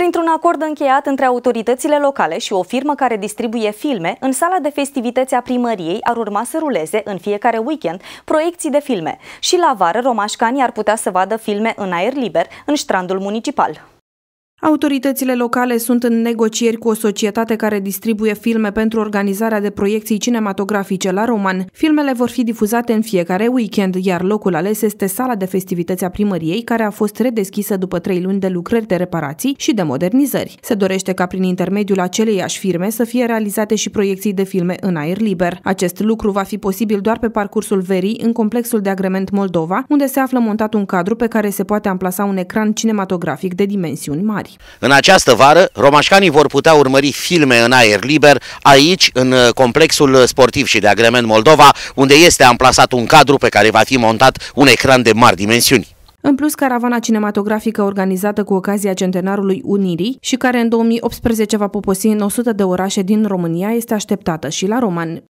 Printr-un acord încheiat între autoritățile locale și o firmă care distribuie filme, în sala de festivități a primăriei ar urma să ruleze în fiecare weekend proiecții de filme și la vară romașcanii ar putea să vadă filme în aer liber, în strandul municipal. Autoritățile locale sunt în negocieri cu o societate care distribuie filme pentru organizarea de proiecții cinematografice la Roman. Filmele vor fi difuzate în fiecare weekend, iar locul ales este sala de festivități a primăriei, care a fost redeschisă după trei luni de lucrări de reparații și de modernizări. Se dorește ca prin intermediul aceleiași firme să fie realizate și proiecții de filme în aer liber. Acest lucru va fi posibil doar pe parcursul verii în complexul de agrement Moldova, unde se află montat un cadru pe care se poate amplasa un ecran cinematografic de dimensiuni mari ani. În această vară, romașcanii vor putea urmări filme în aer liber aici, în uh, complexul uh, sportiv și de agrement Moldova, unde este amplasat un cadru pe care va fi montat un ecran de mari dimensiuni. În plus, caravana cinematografică organizată cu ocazia centenarului Unirii și care în 2018 va poposi în 100 de orașe din România este așteptată și la romani.